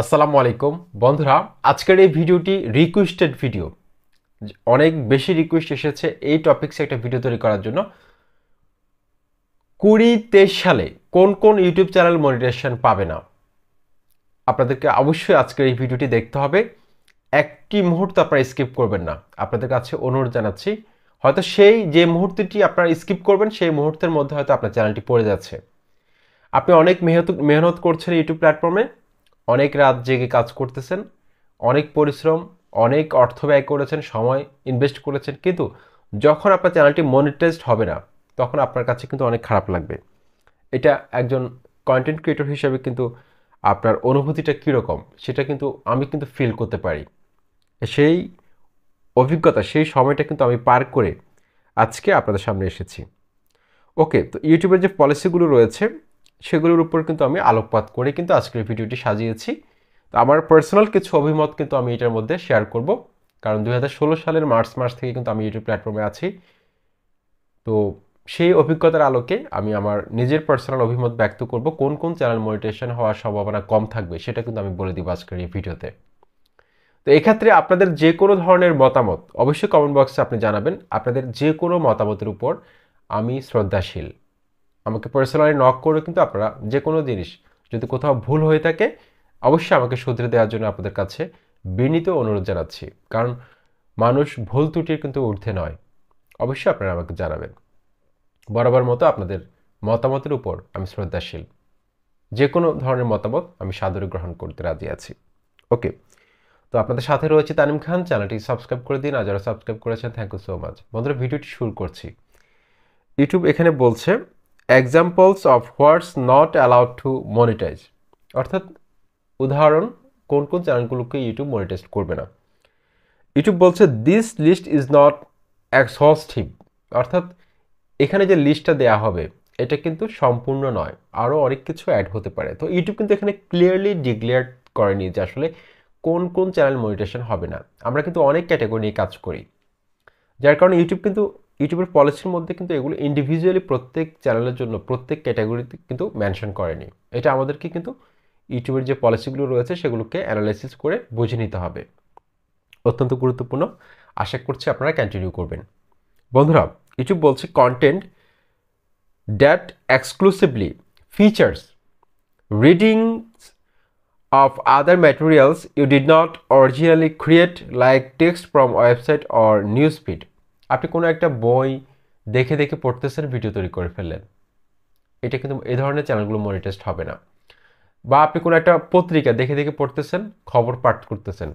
আসসালামু আলাইকুম বন্ধুরা আজকের এই ভিডিওটি রিকোয়েস্টেড ভিডিও অনেক বেশি রিকোয়েস্ট এসেছে এই টপিকসে একটা ভিডিও তৈরি করার জন্য কুড়ি তেইশ সালে কোন কোন ইউটিউব চ্যানেল মনিটাইজেশন পাবে না আপনাদেরকে অবশ্যই আজকের এই ভিডিওটি দেখতে হবে একটি মুহূর্ত আপনারা স্কিপ করবেন না আপনাদের কাছে অনুরোধ জানাচ্ছি হয়তো সেই যে মুহূর্তটি আপনারা স্কিপ করবেন সেই মুহূর্তের মধ্যে হয়তো আপনার চ্যানেলটি পড়ে যাচ্ছে আপনি অনেক মেহনত মেহনত করছেন ইউটিউব প্ল্যাটফর্মে অনেক রাত জেগে কাজ করতেছেন অনেক পরিশ্রম অনেক অর্থ ব্যয় করেছেন সময় ইনভেস্ট করেছেন কিন্তু যখন আপনার চ্যানেলটি মনিটাইজড হবে না তখন আপনার কাছে কিন্তু অনেক খারাপ লাগবে এটা একজন কন্টেন্ট ক্রিয়েটর হিসেবে কিন্তু আপনার অনুভূতিটা কীরকম সেটা কিন্তু আমি কিন্তু ফিল করতে পারি সেই অভিজ্ঞতা সেই সময়টা কিন্তু আমি পার করে আজকে আপনাদের সামনে এসেছি ওকে তো ইউটিউবের যে পলিসিগুলো রয়েছে সেগুলোর উপর কিন্তু আমি আলোকপাত করে কিন্তু আজকের ভিডিওটি সাজিয়েছি তো আমার পার্সোনাল কিছু অভিমত কিন্তু আমি এটার মধ্যে শেয়ার করব কারণ দু সালের মার্চ মাস থেকে কিন্তু আমি ইউটিউব প্ল্যাটফর্মে আছি তো সেই অভিজ্ঞতার আলোকে আমি আমার নিজের পার্সোনাল অভিমত ব্যক্ত করব কোন কোন চ্যানেল মনিটেশন হওয়ার সম্ভাবনা কম থাকবে সেটা কিন্তু আমি বলে দিব আজকের এই ভিডিওতে তো এক্ষেত্রে আপনাদের যে কোনো ধরনের মতামত অবশ্যই কমেন্ট বক্সে আপনি জানাবেন আপনাদের যে কোনো মতামতের উপর আমি শ্রদ্ধাশীল আমাকে পার্সোনালি নক করে কিন্তু আপনারা যে কোনো জিনিস যদি কোথাও ভুল হয়ে থাকে অবশ্যই আমাকে শুধরে দেওয়ার জন্য আপনাদের কাছে বিনীত অনুরোধ জানাচ্ছি কারণ মানুষ ভুল ত্রুটির কিন্তু ঊর্ধ্বে নয় অবশ্যই আপনারা আমাকে জানাবেন বরাবর মতো আপনাদের মতামতের উপর আমি শ্রদ্ধাশীল যে কোনো ধরনের মতামত আমি সাদরে গ্রহণ করতে রাজি আছি ওকে তো আপনাদের সাথে রয়েছে তানিম খান চ্যানেলটি সাবস্ক্রাইব করে দিন আর যারা সাবস্ক্রাইব করেছেন থ্যাংক ইউ সো মাচ বন্ধুরা ভিডিওটি শুরু করছি ইউটিউব এখানে বলছে examples of what's not allowed to monetize অর্থাৎ উদাহরণ কোন কোন চ্যানেলগুলোকে ইউটিউব মনিটাইজ করবে না ইউটিউব বলছে this list is not exhaustive অর্থাৎ এখানে যে লিস্টটা দেয়া হবে এটা কিন্তু সম্পূর্ণ নয় আরও অনেক কিছু অ্যাড হতে পারে তো ইউটিউব কিন্তু এখানে ক্লিয়ারলি ডিক্লেয়ার করেনি যে আসলে কোন কোন চ্যানেল মনিটেশন হবে না আমরা কিন্তু অনেক ক্যাটাগরি নিয়ে কাজ করি যার কারণে ইউটিউব কিন্তু ইউটিউবের পলিসির মধ্যে কিন্তু এগুলো ইন্ডিভিজুয়ালি প্রত্যেক চ্যানেলের জন্য প্রত্যেক ক্যাটাগরিতে কিন্তু মেনশন করেনি এটা আমাদেরকে কিন্তু ইউটিউবের যে পলিসিগুলো রয়েছে সেগুলোকে অ্যানালাইসিস করে বুঝে নিতে হবে অত্যন্ত গুরুত্বপূর্ণ আশা করছি আপনারা কন্টিনিউ করবেন বন্ধুরা ইউটিউব বলছে content that exclusively features readings other materials you did not originally create like text from website or news feed আপনি কোনো একটা বই দেখে দেখে পড়তেছেন ভিডিও তৈরি করে ফেললেন এটা কিন্তু এ ধরনের চ্যানেলগুলো মনিটাইজড হবে না বা আপনি কোনো একটা পত্রিকা দেখে দেখে পড়তেছেন খবর পাঠ করতেছেন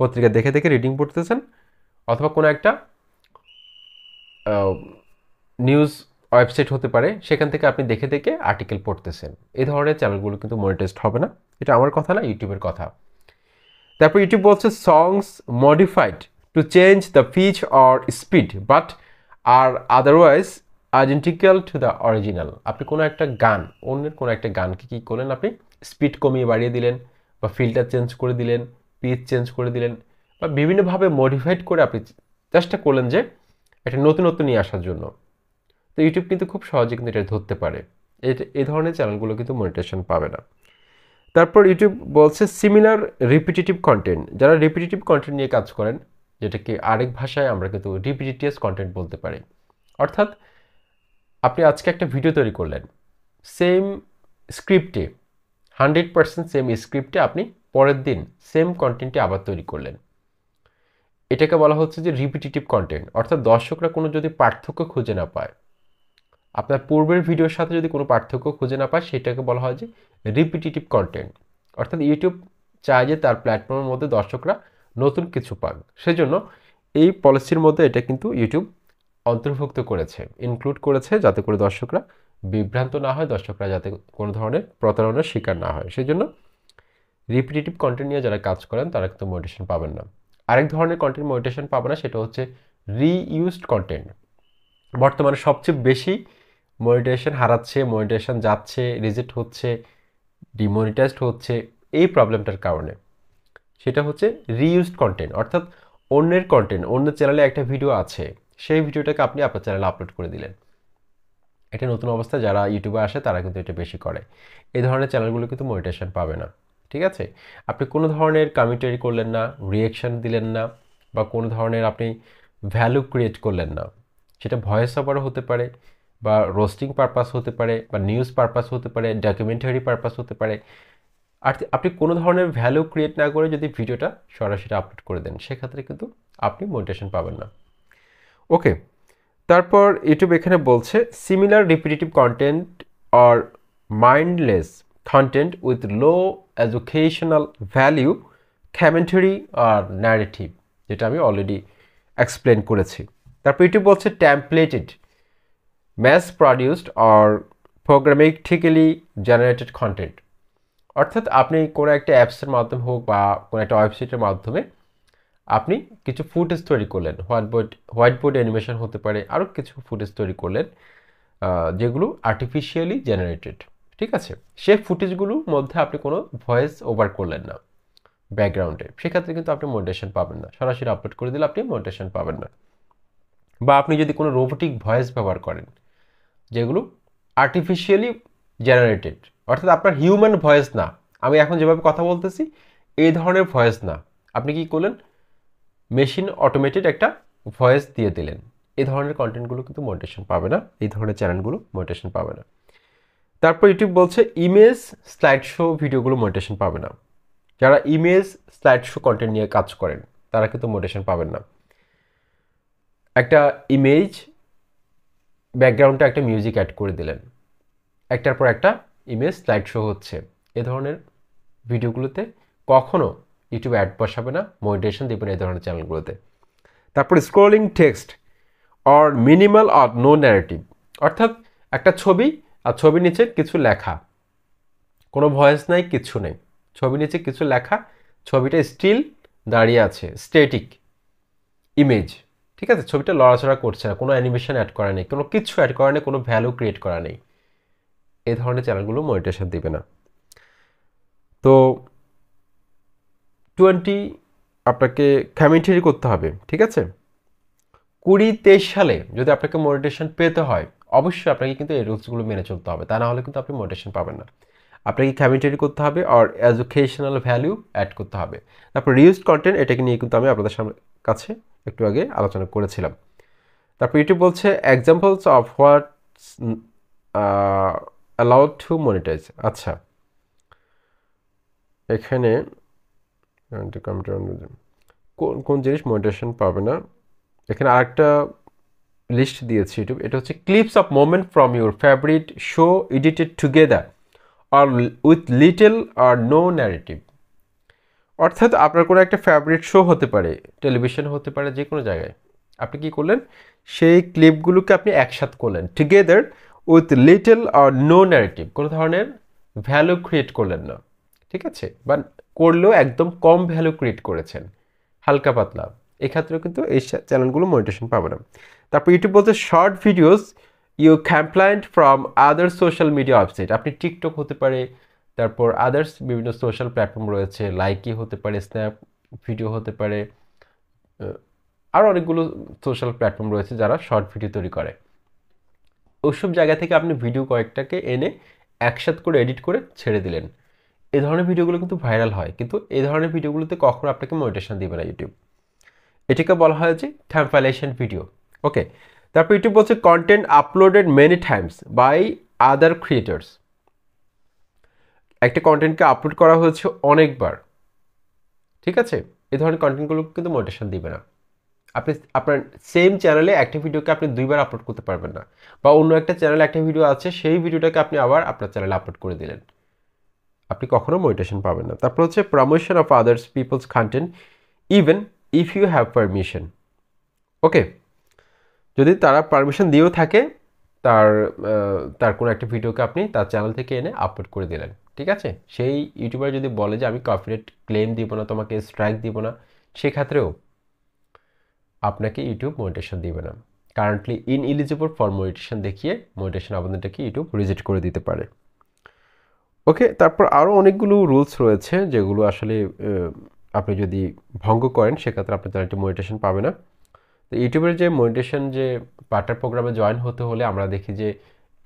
পত্রিকা দেখে দেখে রিডিং পড়তেছেন অথবা কোনো একটা নিউজ ওয়েবসাইট হতে পারে সেখান থেকে আপনি দেখে দেখে আর্টিকেল পড়তেছেন এ ধরনের চ্যানেলগুলো কিন্তু মনিটাইজড হবে না এটা আমার কথা না ইউটিউবের কথা তারপর ইউটিউব বলছে songs modified to change the pitch or speed but are otherwise identical to the original আপনি কোনো একটা গান অন্যের কোনো একটা গানকে কী করলেন আপনি স্পিড কমিয়ে বাড়িয়ে দিলেন বা ফিল্টার চেঞ্জ করে দিলেন পিচ চেঞ্জ করে দিলেন বা বিভিন্নভাবে মডিফাইড করে আপনি চেষ্টা করলেন যে একটা নতুনত্ব নিয়ে আসার জন্য তো ইউটিউব কিন্তু খুব সহজে কিন্তু এটা ধরতে পারে এই ধরনের চ্যানেলগুলো কিন্তু মনিটেশন পাবে না তারপর ইউটিউব বলছে সিমিলার রিপিটেটিভ কন্টেন্ট যারা রিপিটেটিভ কন্টেন্ট নিয়ে কাজ করেন যেটাকে আরেক ভাষায় আমরা কিন্তু ডিপিডিটিএস কন্টেন্ট বলতে পারি অর্থাৎ আপনি আজকে একটা ভিডিও তৈরি করলেন সেম স্ক্রিপ্টে হান্ড্রেড পার্সেন্ট সেম স্ক্রিপ্টে আপনি পরের দিন সেম কন্টেন্টটি আবার তৈরি করলেন এটাকে বলা হচ্ছে যে রিপিটিটিভ কন্টেন্ট অর্থাৎ দর্শকরা কোনো যদি পার্থক্য খুঁজে না পায় আপনার পূর্বের ভিডিওর সাথে যদি কোনো পার্থক্য খুঁজে না পায় সেটাকে বলা হয় যে রিপিটিটিভ কন্টেন্ট অর্থাৎ ইউটিউব চায় যে তার প্ল্যাটফর্মের মধ্যে দর্শকরা নতুন কিছু পান সেজন্য এই পলিসির মধ্যে এটা কিন্তু ইউটিউব অন্তর্ভুক্ত করেছে ইনক্লুড করেছে যাতে করে দর্শকরা বিভ্রান্ত না হয় দর্শকরা যাতে কোনো ধরনের প্রতারণার শিকার না হয় সেই জন্য রিপিটেটিভ কন্টেন্ট নিয়ে যারা কাজ করেন তারা কিন্তু মোটিভেশন পাবেন না আরেক ধরনের কন্টেন্ট মোটিভেশন পাবে না সেটা হচ্ছে রিইউজড কন্টেন্ট বর্তমানে সবচেয়ে বেশি মনিটেশন হারাচ্ছে মনিটেশন যাচ্ছে রিজেক্ট হচ্ছে ডিমোনিটাইজড হচ্ছে এই প্রবলেমটার কারণে সেটা হচ্ছে রিইউজড কন্টেন্ট অর্থাৎ অন্যের কন্টেন্ট অন্য চ্যানেলে একটা ভিডিও আছে সেই ভিডিওটাকে আপনি আপনার চ্যানেলে আপলোড করে দিলেন এটা নতুন অবস্থা যারা ইউটিউবে আসে তারা কিন্তু এটা বেশি করে এই ধরনের চ্যানেলগুলো কিন্তু মনিটেশন পাবে না ঠিক আছে আপনি কোনো ধরনের কমেন্টারি করলেন না রিয়েকশান দিলেন না বা কোনো ধরনের আপনি ভ্যালু ক্রিয়েট করলেন না সেটা ভয়েস অফারও হতে পারে বা রোস্টিং পারপাস হতে পারে বা নিউজ পারপাস হতে পারে ডকুমেন্টারি পারপাস হতে পারে আর আপনি কোনো ধরনের ভ্যালু ক্রিয়েট না করে যদি ভিডিওটা সরাসরি আপলোড করে দেন সেক্ষেত্রে কিন্তু আপনি মোটিভেশন পাবেন না ওকে তারপর ইউটিউব এখানে বলছে similar repetitive content or mindless content with low educational value commentary or narrative যেটা আমি অলরেডি এক্সপ্লেন করেছি তারপর ইউটিউব বলছে templated mass produced or programmatically generated content অর্থাৎ আপনি কোনো একটা অ্যাপসের মাধ্যমে হোক বা কোনো একটা ওয়েবসাইটের মাধ্যমে আপনি কিছু ফুটেজ তৈরি করলেন whiteboard whiteboard animation হতে পারে আরও কিছু ফুটেজ তৈরি করলেন যেগুলো আর্টিফিশিয়ালি জেনারেটেড ঠিক আছে সেই ফুটেজগুলোর মধ্যে আপনি কোনো ভয়েস ওভার করলেন না ব্যাকগ্রাউন্ডে সেক্ষেত্রে কিন্তু আপনি মনিটেশন পাবেন না সরাসরি আপলোড করে দিলে আপনি মনিটেশন পাবেন না বা আপনি যদি কোনো রোবোটিক ভয়েস ব্যবহার করেন যেগুলো আর্টিফিশিয়ালি জেনারেটেড অর্থাৎ আপনার হিউম্যান ভয়েস না আমি এখন যেভাবে কথা বলতেছি এই ধরনের ভয়েস না আপনি কি করলেন মেশিন অটোমেটেড একটা ভয়েস দিয়ে দিলেন এই ধরনের কন্টেন্টগুলো কিন্তু মোটেশন পাবে না এই ধরনের চ্যানেলগুলো মোটেশন পাবে না তারপর ইউটিউব বলছে ইমেজ স্লাইড শো ভিডিওগুলো মোটেশন পাবে না যারা ইমেজ স্লাইড শো কন্টেন্ট নিয়ে কাজ করেন তারা কিন্তু মোটেশন পাবেন না একটা ইমেজ ব্যাকগ্রাউন্ডে একটা মিউজিক অ্যাড করে দিলেন একটার পর একটা ইমেজ স্লাইড শো হচ্ছে এ ধরনের ভিডিওগুলোতে কখনও ইউটিউব অ্যাড বসাবে না মনিটেশন দেবে না এ ধরনের চ্যানেলগুলোতে তারপর scrolling text or minimal or no narrative অর্থাৎ একটা ছবি আর ছবির নিচে কিছু লেখা কোনো ভয়েস নাই কিছু নেই ছবি নিচে কিছু লেখা ছবিটা স্টিল দাঁড়িয়ে আছে স্টেটিক ইমেজ ঠিক আছে ছবিটা লড়াচড়া করছে না কোনো অ্যানিমেশন অ্যাড করা নেই কোনো কিছু অ্যাড করা নেই কোনো ভ্যালু ক্রিয়েট করা নেই এই ধরনের চ্যানেলগুলো মনিটেশন দিবে না তো টোয়েন্টি আপনাকে কমেন্টারি করতে হবে ঠিক আছে কুড়ি তেইশ সালে যদি আপনাকে মনিটেশন পেতে হয় অবশ্যই আপনাকে কিন্তু এই রুলসগুলো মেনে চলতে হবে তা না হলে কিন্তু আপনি মোটিভেশন পাবেন না আপনাকে কমেন্টারি করতে হবে আর এজুকেশনাল ভ্যালু অ্যাড করতে হবে তারপর রিউজড কন্টেন্ট এটাকে নিয়ে কিন্তু আমি আপনাদের সামনে কাছে একটু আগে আলোচনা করেছিলাম তারপর ইউটিউব বলছে examples of what's allowed to monetize আচ্ছা এখানে কোন কোন জিনিস মনিটাইজেশন পাবে না এখানে আরেকটা লিস্ট দিয়েছি ইউটিউব এটা হচ্ছে clips of moment from your favourite show edited together আর with little or no narrative অর্থাৎ আপনার কোনো একটা ফেভারিট শো হতে পারে টেলিভিশন হতে পারে যে কোনো জায়গায় আপনি কী করলেন সেই ক্লিপগুলোকে আপনি একসাথ করলেন together with little or no narrative কোনো ধরনের ভ্যালু ক্রিয়েট করলেন না ঠিক আছে বা করলেও একদম কম ভ্যালু ক্রিয়েট করেছেন হালকা পাতলা এক্ষেত্রেও কিন্তু এই চ্যানেলগুলো মনিটেশন পাবে না তারপর ইউটিউব বলতে short videos you compiled from others social media website আপনি টিকটক হতে পারে তারপর আদার্স বিভিন্ন সোশ্যাল প্ল্যাটফর্ম রয়েছে লাইকি হতে পারে স্ন্যাপ ভিডিও হতে পারে আরও অনেকগুলো সোশ্যাল প্ল্যাটফর্ম রয়েছে যারা শর্ট ভিডিও তৈরি করে ওইসব জায়গা থেকে আপনি ভিডিও কয়েকটাকে এনে একসাথ করে এডিট করে ছেড়ে দিলেন এ ধরনের ভিডিওগুলো কিন্তু ভাইরাল হয় কিন্তু এ ধরনের ভিডিওগুলোতে কখনো আপনাকে মনিটেশন দেবে না ইউটিউব এটাকে বলা হয় যে থ্যাম্পাইলেশন ভিডিও ওকে তারপর ইউটিউব বলছে content uploaded many times by other creators একটা কন্টেন্টকে আপলোড করা হয়েছে অনেকবার ঠিক আছে এ ধরনের কন্টেন্টগুলো কিন্তু মোটিভেশন দিবে না আপনি আপনার সেম চ্যানেলে একটা ভিডিওকে আপনি দুইবার আপলোড করতে পারবেন না বা অন্য একটা চ্যানেলে একটা ভিডিও আছে সেই ভিডিওটাকে আপনি আবার আপনার চ্যানেলে আপলোড করে দিলেন আপনি কখনো মোটিভেশন পাবেন না তারপর হচ্ছে promotion of others people's content even if you have permission okay যদি তারা পারমিশন দিয়েও থাকে তার তার কোনো একটা ভিডিওকে আপনি তার চ্যানেল থেকে এনে আপলোড করে দিলেন ঠিক আছে সেই ইউটিউবার যদি বলে যে আমি কপিরাইট ক্লেম দিব না তোমাকে স্ট্রাইক দিব না সেক্ষেত্রেও আপনাকে ইউটিউব মোডিটেশন দিবে না currently ineligible for monetization দেখিয়ে মোডিটেশন আবেদনটাকে ইউটিউব রিজেক্ট করে দিতে পারে ওকে তারপর আরও অনেকগুলো রুলস রয়েছে যেগুলো আসলে আপনি যদি ভঙ্গ করেন সেক্ষেত্রে আপনার চ্যানেলটি মোডিটেশন পাবে না তো ইউটিউবের যে মোডিটেশন যে পার্টার প্রোগ্রামে জয়েন হতে হলে আমরা দেখি যে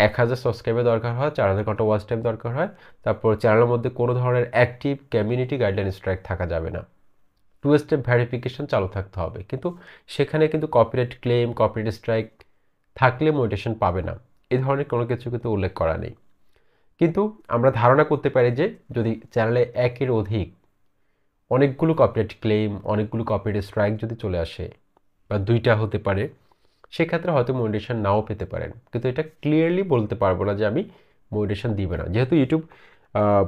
এক হাজার সাবস্ক্রাইবার দরকার হয় চার হাজার ঘন্টা ওয়াচ টাইম দরকার হয় তারপর চ্যানেলের মধ্যে কোনো ধরনের অ্যাক্টিভ কমিউনিটি গাইডলাইন স্ট্রাইক থাকা যাবে না টু স্টেপ ভ্যারিফিকেশান চালু থাকতে হবে কিন্তু সেখানে কিন্তু কপিরাইট ক্লেম কপিরাইট স্ট্রাইক থাকলে মোটেশন পাবে না এ ধরনের কোনো কিছু কিন্তু উল্লেখ করা নেই কিন্তু আমরা ধারণা করতে পারি যে যদি চ্যানেলে একের অধিক অনেকগুলো কপিরাইট ক্লেম অনেকগুলো কপিরাইট স্ট্রাইক যদি চলে আসে বা দুইটা হতে পারে সেক্ষেত্রে হয়তো মনিটেশন নাও পেতে পারেন কিন্তু এটা ক্লিয়ারলি বলতে পারবো না যে আমি মনিটেশন দিবে না যেহেতু ইউটিউব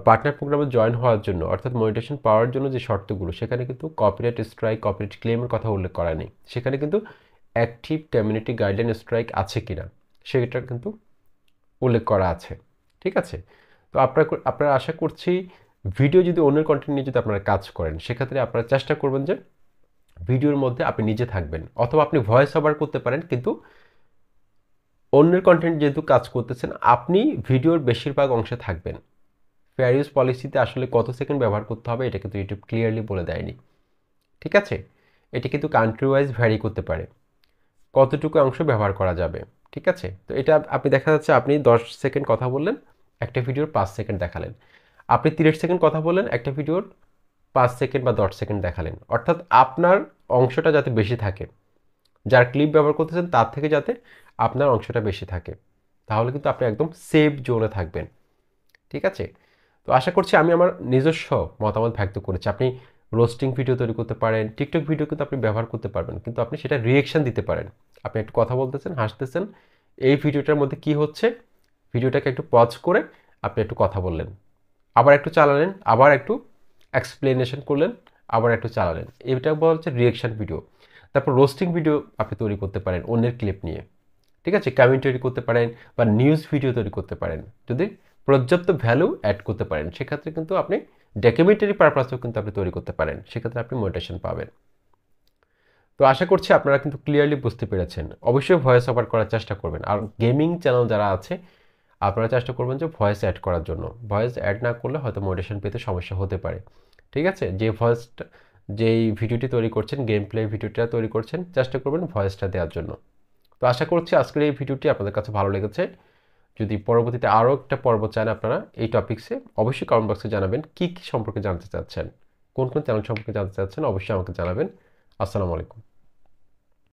পার্টনার প্রোগ্রামে জয়েন হওয়ার জন্য অর্থাৎ মনিটেশন পাওয়ার জন্য যে শর্তগুলো সেখানে কিন্তু কপিরাইট স্ট্রাইক কপিরাইট ক্লেমের কথা উল্লেখ করা নেই সেখানে কিন্তু অ্যাক্টিভ কমিউনিটি গাইডলাইন স্ট্রাইক আছে কি না সেটা কিন্তু উল্লেখ করা আছে ঠিক আছে তো আপনার আপনারা আশা করছি ভিডিও যদি অন্যের কন্টেন্ট নিয়ে যদি আপনারা কাজ করেন সেক্ষেত্রে আপনারা চেষ্টা করবেন যে ভিডিওর মধ্যে আপনি নিজে থাকবেন অথবা আপনি ভয়েস ওভার করতে পারেন কিন্তু অন্যের কন্টেন্ট যেহেতু কাজ করতেছেন আপনি ভিডিওর বেশিরভাগ অংশে থাকবেন ফেয়ার ইউজ পলিসিতে আসলে কত সেকেন্ড ব্যবহার করতে হবে এটা কিন্তু ইউটিউব ক্লিয়ারলি বলে দেয়নি ঠিক আছে এটি কিন্তু কান্ট্রি ওয়াইজ ভ্যারি করতে পারে কতটুকু অংশ ব্যবহার করা যাবে ঠিক আছে তো এটা আপনি দেখা যাচ্ছে আপনি দশ সেকেন্ড কথা বললেন একটা ভিডিওর পাঁচ সেকেন্ড দেখালেন আপনি তিরিশ সেকেন্ড কথা বললেন একটা ভিডিওর পাঁচ সেকেন্ড বা দশ সেকেন্ড দেখালেন অর্থাৎ আপনার অংশটা যাতে বেশি থাকে যার ক্লিপ ব্যবহার করতেছেন তার থেকে যাতে আপনার অংশটা বেশি থাকে তাহলে কিন্তু আপনি একদম সেফ জোনে থাকবেন ঠিক আছে তো আশা করছি আমি আমার নিজস্ব মতামত ব্যক্ত করেছি আপনি রোস্টিং ভিডিও তৈরি করতে পারেন টিকটক ভিডিও কিন্তু আপনি ব্যবহার করতে পারবেন কিন্তু আপনি সেটা রিয়েকশান দিতে পারেন আপনি একটু কথা বলতেছেন হাসতেছেন এই ভিডিওটার মধ্যে কি হচ্ছে ভিডিওটাকে একটু পজ করে আপনি একটু কথা বললেন আবার একটু চালালেন আবার একটু এক্সপ্লেনেশন করলেন আবার একটু চালালেন এটা বলা হচ্ছে রিয়েকশান ভিডিও তারপর রোস্টিং ভিডিও আপনি তৈরি করতে পারেন অন্যের ক্লিপ নিয়ে ঠিক আছে কমেন্ট তৈরি করতে পারেন বা নিউজ ভিডিও তৈরি করতে পারেন যদি পর্যাপ্ত ভ্যালু অ্যাড করতে পারেন সেক্ষেত্রে কিন্তু আপনি ডকুমেন্টারি পারপাসও কিন্তু আপনি তৈরি করতে পারেন সেক্ষেত্রে আপনি মোটেশন পাবেন তো আশা করছি আপনারা কিন্তু ক্লিয়ারলি বুঝতে পেরেছেন অবশ্যই ভয়েস ওভার করার চেষ্টা করবেন আর গেমিং চ্যানেল যারা আছে আপনারা চেষ্টা করবেন যে ভয়েস অ্যাড করার জন্য ভয়েস অ্যাড না করলে হয়তো মোটেশন পেতে সমস্যা হতে পারে ঠিক আছে যে ভয়েসটা যেই ভিডিওটি তৈরি করছেন গেম প্লে ভিডিওটা তৈরি করছেন চেষ্টা করবেন ভয়েসটা দেওয়ার জন্য তো আশা করছি আজকের এই ভিডিওটি আপনাদের কাছে ভালো লেগেছে যদি পরবর্তীতে আরও একটা পর্ব চান আপনারা এই টপিক্সে অবশ্যই কমেন্ট বক্সে জানাবেন কী কী সম্পর্কে জানতে চাচ্ছেন কোন কোন চ্যানেল সম্পর্কে জানতে চাচ্ছেন অবশ্যই আমাকে জানাবেন আসসালামু আলাইকুম